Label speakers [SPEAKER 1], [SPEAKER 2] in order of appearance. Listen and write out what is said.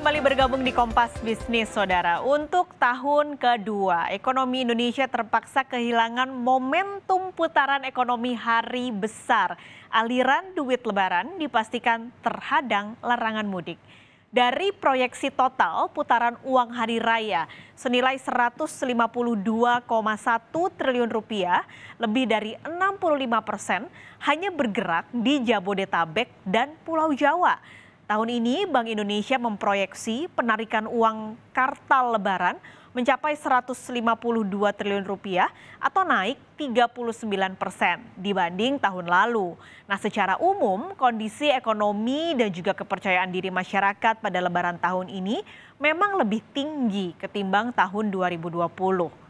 [SPEAKER 1] kembali bergabung di Kompas Bisnis, Saudara. Untuk tahun kedua, ekonomi Indonesia terpaksa kehilangan momentum putaran ekonomi hari besar. Aliran duit lebaran dipastikan terhadang larangan mudik. Dari proyeksi total putaran uang hari raya senilai 152,1 triliun rupiah, lebih dari 65 persen hanya bergerak di Jabodetabek dan Pulau Jawa Tahun ini Bank Indonesia memproyeksi penarikan uang kartal lebaran mencapai 152 triliun rupiah atau naik 39 persen dibanding tahun lalu. Nah secara umum kondisi ekonomi dan juga kepercayaan diri masyarakat pada lebaran tahun ini memang lebih tinggi ketimbang tahun 2020.